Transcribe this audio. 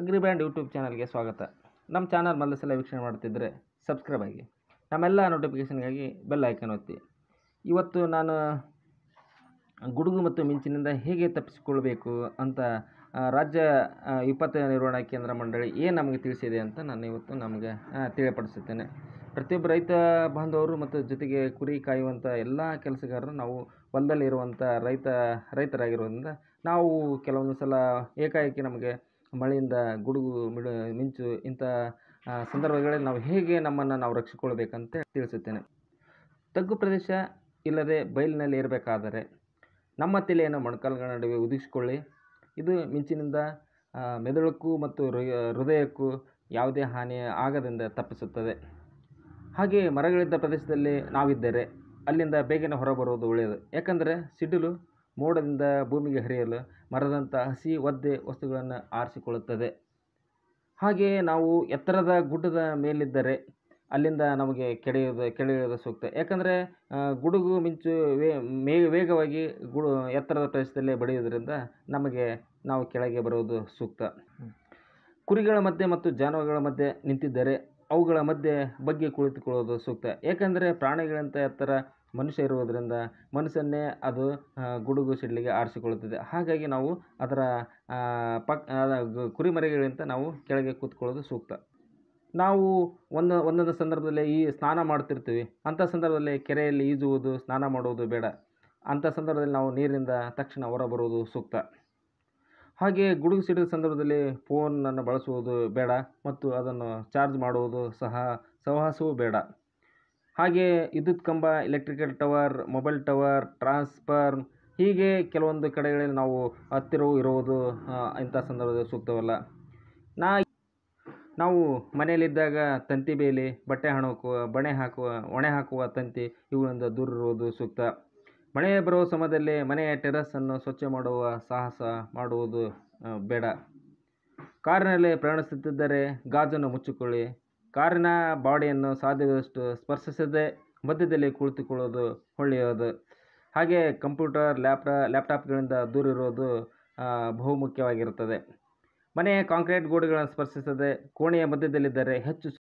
agri band YouTube ಚಾನಲ್ಗೆ ಸ್ವಾಗತ ನಮ್ಮ ಚಾನಲ್ ಮೊದಲ ಸಲ ವೀಕ್ಷಣೆ ಮಾಡ್ತಿದ್ದರೆ ಸಬ್ಸ್ಕ್ರೈಬ್ ಆಗಿ ನಮ್ಮೆಲ್ಲ ನೋಟಿಫಿಕೇಷನ್ಗಾಗಿ ಬೆಲ್ ಐಕನ್ ಒತ್ತಿ ಇವತ್ತು ನಾನು ಗುಡುಗು ಮತ್ತು ಮಿಂಚಿನಿಂದ ಹೇಗೆ ತಪ್ಪಿಸಿಕೊಳ್ಬೇಕು ಅಂತ ರಾಜ್ಯ ವಿಪತ್ತು ನಿರ್ವಹಣಾ ಕೇಂದ್ರ ಮಂಡಳಿ ಏನು ನಮಗೆ ತಿಳಿಸಿದೆ ಅಂತ ನಾನು ಇವತ್ತು ನಮಗೆ ತಿಳಿಪಡಿಸುತ್ತೇನೆ ಪ್ರತಿಯೊಬ್ಬ ರೈತ ಬಾಂಧವರು ಮತ್ತು ಜೊತೆಗೆ ಕುರಿ ಕಾಯುವಂಥ ಎಲ್ಲ ಕೆಲಸಗಾರರು ನಾವು ಹೊಲದಲ್ಲಿರುವಂಥ ರೈತ ರೈತರಾಗಿರೋದ್ರಿಂದ ನಾವು ಕೆಲವೊಂದು ಸಲ ಏಕಾಏಕಿ ನಮಗೆ ಮಳೆಯಿಂದ ಗುಡುಗು ಮಿಡು ಮಿಂಚು ಇಂಥ ಸಂದರ್ಭಗಳಲ್ಲಿ ನಾವು ಹೇಗೆ ನಮ್ಮನ್ನು ನಾವು ರಕ್ಷಿಕೊಳ್ಬೇಕಂತ ತಿಳಿಸುತ್ತೇನೆ ತಗ್ಗು ಪ್ರದೇಶ ಇಲ್ಲದೆ ಬಯಲಿನಲ್ಲಿ ಇರಬೇಕಾದರೆ ನಮ್ಮ ತಲೆಯನ್ನು ಮೊಣಕಾಲುಗಳ ನಡುವೆ ಉದಿಸಿಕೊಳ್ಳಿ ಇದು ಮಿಂಚಿನಿಂದ ಮೆದುಳಕ್ಕೂ ಮತ್ತು ಹೃದಯಕ್ಕೂ ಯಾವುದೇ ಹಾನಿ ಆಗದಿಂದ ತಪ್ಪಿಸುತ್ತದೆ ಹಾಗೆ ಮರಗಳಿದ್ದ ಪ್ರದೇಶದಲ್ಲಿ ನಾವಿದ್ದರೆ ಅಲ್ಲಿಂದ ಬೇಗನೆ ಹೊರಬರುವುದು ಒಳ್ಳೆಯದು ಯಾಕಂದರೆ ಸಿಡಿಲು ಮೋಡದಿಂದ ಭೂಮಿಗೆ ಹರಿಯಲು ಮರದಂಥ ಹಸಿ ಒದ್ದೆ ವಸ್ತುಗಳನ್ನು ಆರಿಸಿಕೊಳ್ಳುತ್ತದೆ ಹಾಗೆಯೇ ನಾವು ಎತ್ತರದ ಗುಡ್ಡದ ಮೇಲಿದ್ದರೆ ಅಲ್ಲಿಂದ ನಮಗೆ ಕೆಡೆಯೋದು ಕೆಳೆಯೋದು ಸೂಕ್ತ ಯಾಕಂದರೆ ಗುಡುಗು ಮಿಂಚು ವೇ ವೇಗವಾಗಿ ಗುಡು ಎತ್ತರದ ಪ್ರದೇಶದಲ್ಲೇ ಬೆಳೆಯೋದ್ರಿಂದ ನಮಗೆ ನಾವು ಕೆಳಗೆ ಬರುವುದು ಸೂಕ್ತ ಕುರಿಗಳ ಮಧ್ಯೆ ಮತ್ತು ಜಾನುವಾರುಗಳ ಮಧ್ಯೆ ನಿಂತಿದ್ದರೆ ಅವುಗಳ ಮಧ್ಯೆ ಬಗ್ಗೆ ಕುಳಿತುಕೊಳ್ಳೋದು ಸೂಕ್ತ ಏಕೆಂದರೆ ಪ್ರಾಣಿಗಳಂಥ ಎತ್ತರ ಮನುಷ್ಯ ಇರುವುದರಿಂದ ಮನುಷ್ಯನ್ನೇ ಅದು ಗುಡುಗು ಸಿಡಿಲಿಗೆ ಆರಿಸಿಕೊಳ್ಳುತ್ತದೆ ಹಾಗಾಗಿ ನಾವು ಅದರ ಪಕ್ ಕುರಿಮರಿಗಳಿಗಿಂತ ನಾವು ಕೆಳಗೆ ಕೂತ್ಕೊಳ್ಳೋದು ಸೂಕ್ತ ನಾವು ಒಂದು ಒಂದೊಂದು ಸಂದರ್ಭದಲ್ಲಿ ಈ ಸ್ನಾನ ಮಾಡ್ತಿರ್ತೀವಿ ಅಂಥ ಸಂದರ್ಭದಲ್ಲಿ ಕೆರೆಯಲ್ಲಿ ಈಜುವುದು ಸ್ನಾನ ಮಾಡುವುದು ಬೇಡ ಅಂಥ ಸಂದರ್ಭದಲ್ಲಿ ನಾವು ನೀರಿನಿಂದ ತಕ್ಷಣ ಹೊರಬರುವುದು ಸೂಕ್ತ ಹಾಗೆ ಗುಡುಗು ಸಿಡಿದ ಸಂದರ್ಭದಲ್ಲಿ ಫೋನನ್ನು ಬಳಸುವುದು ಬೇಡ ಮತ್ತು ಅದನ್ನು ಚಾರ್ಜ್ ಮಾಡುವುದು ಸಹ ಸಹವಾಸವೂ ಬೇಡ ಹಾಗೇ ವಿದ್ಯುತ್ ಕಂಬ electrical tower mobile tower transfer ಹೀಗೆ ಕೆಲವೊಂದು ಕಡೆಗಳಲ್ಲಿ ನಾವು ಹತ್ತಿರವು ಇರುವುದು ಇಂಥ ಸಂದರ್ಭದಲ್ಲಿ ಸೂಕ್ತವಲ್ಲ ನಾ ನಾವು ಮನೆಯಲ್ಲಿದ್ದಾಗ ತಂತಿ ಬೇಲಿ ಬಟ್ಟೆ ಹಣಕುವ ಬಣೆ ಹಾಕುವ ಒಣೆ ಹಾಕುವ ತಂತಿ ಇವುಗಳಿಂದ ದೂರ ಇರುವುದು ಸೂಕ್ತ ಮಳೆ ಬರುವ ಸಮಯದಲ್ಲಿ ಮನೆಯ ಟೆರಸನ್ನು ಸ್ವಚ್ಛ ಮಾಡುವ ಸಾಹಸ ಮಾಡುವುದು ಬೇಡ ಕಾರಿನಲ್ಲಿ ಪ್ರಯಾಣಿಸುತ್ತಿದ್ದರೆ ಗಾಜನ್ನು ಮುಚ್ಚಿಕೊಳ್ಳಿ ಕಾರಿನ ಬಾಡಿಯನ್ನು ಸಾಧ್ಯವಾದಷ್ಟು ಸ್ಪರ್ಶಿಸದೆ ಮಧ್ಯದಲ್ಲಿ ಕುಳಿತುಕೊಳ್ಳೋದು ಒಳ್ಳೆಯದು ಹಾಗೆ ಕಂಪ್ಯೂಟರ್ ಲ್ಯಾಪ್ಟಾ ಲ್ಯಾಪ್ಟಾಪ್ಗಳಿಂದ ದೂರಿರೋದು ಬಹುಮುಖ್ಯವಾಗಿರುತ್ತದೆ ಮನೆಯ ಕಾಂಕ್ರೀಟ್ ಗೋಡೆಗಳನ್ನು ಸ್ಪರ್ಶಿಸದೆ ಕೋಣೆಯ ಮಧ್ಯದಲ್ಲಿದ್ದರೆ ಹೆಚ್ಚು